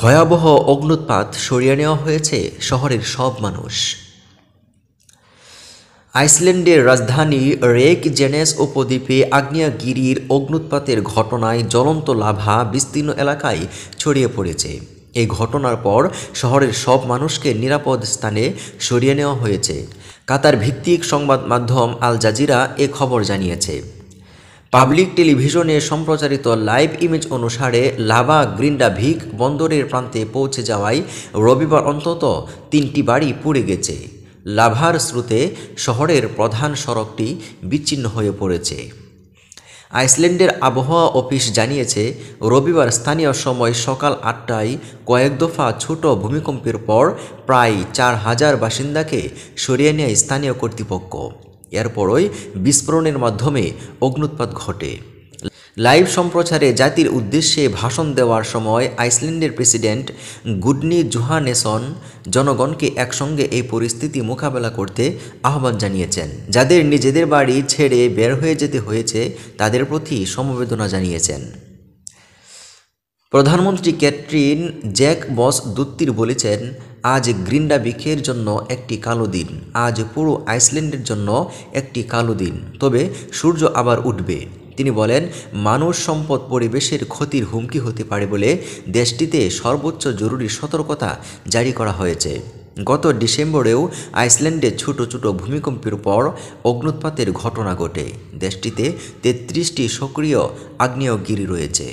ভয়াবহ অগ্নুৎপাত সরিয়ে নেওয়া হয়েছে শহরের সব মানুষ আইসল্যান্ডের রাজধানী রেক জেনেস উপদ্বীপে আগ্নেয়াগিরির অগ্নুৎপাতের ঘটনায় জ্বলন্ত লাভা বিস্তীর্ণ এলাকায় ছড়িয়ে পড়েছে এই ঘটনার পর শহরের সব মানুষকে নিরাপদ স্থানে সরিয়ে নেওয়া হয়েছে কাতার ভিত্তিক সংবাদ মাধ্যম আল জাজিরা এ খবর জানিয়েছে পাবলিক টেলিভিশনে সম্প্রচারিত লাইভ ইমেজ অনুসারে লাভা ভিক বন্দরের প্রান্তে পৌঁছে যাওয়ায় রবিবার অন্তত তিনটি বাড়ি পুড়ে গেছে লাভার স্রোতে শহরের প্রধান সড়কটি বিচ্ছিন্ন হয়ে পড়েছে আইসল্যান্ডের আবহাওয়া অফিস জানিয়েছে রবিবার স্থানীয় সময় সকাল আটটায় কয়েক দফা ছোট ভূমিকম্পের পর প্রায় চার হাজার বাসিন্দাকে সরিয়ে নেয় স্থানীয় কর্তৃপক্ষ এরপরই বিস্ফোরণের মাধ্যমে অগ্নুৎপাত ঘটে লাইভ সম্প্রচারে জাতির উদ্দেশ্যে ভাষণ দেওয়ার সময় আইসল্যান্ডের প্রেসিডেন্ট গুডনি জোহানেসন জনগণকে একসঙ্গে এই পরিস্থিতি মোকাবেলা করতে আহ্বান জানিয়েছেন যাদের নিজেদের বাড়ি ছেড়ে বের হয়ে যেতে হয়েছে তাদের প্রতি সমবেদনা জানিয়েছেন প্রধানমন্ত্রী ক্যাটরিন জ্যাক বস দুত্তির বলেছেন আজ গ্রিন্ডাবিকের জন্য একটি কালো দিন আজ পুরো আইসল্যান্ডের জন্য একটি কালো দিন তবে সূর্য আবার উঠবে তিনি বলেন মানুষ সম্পদ পরিবেশের ক্ষতির হুমকি হতে পারে বলে দেশটিতে সর্বোচ্চ জরুরি সতর্কতা জারি করা হয়েছে গত ডিসেম্বরেও আইসল্যান্ডে ছোট ছোট ভূমিকম্পের পর অগ্নুৎপাতের ঘটনা ঘটে দেশটিতে তেত্রিশটি সক্রিয় আগ্নেয়গিরি রয়েছে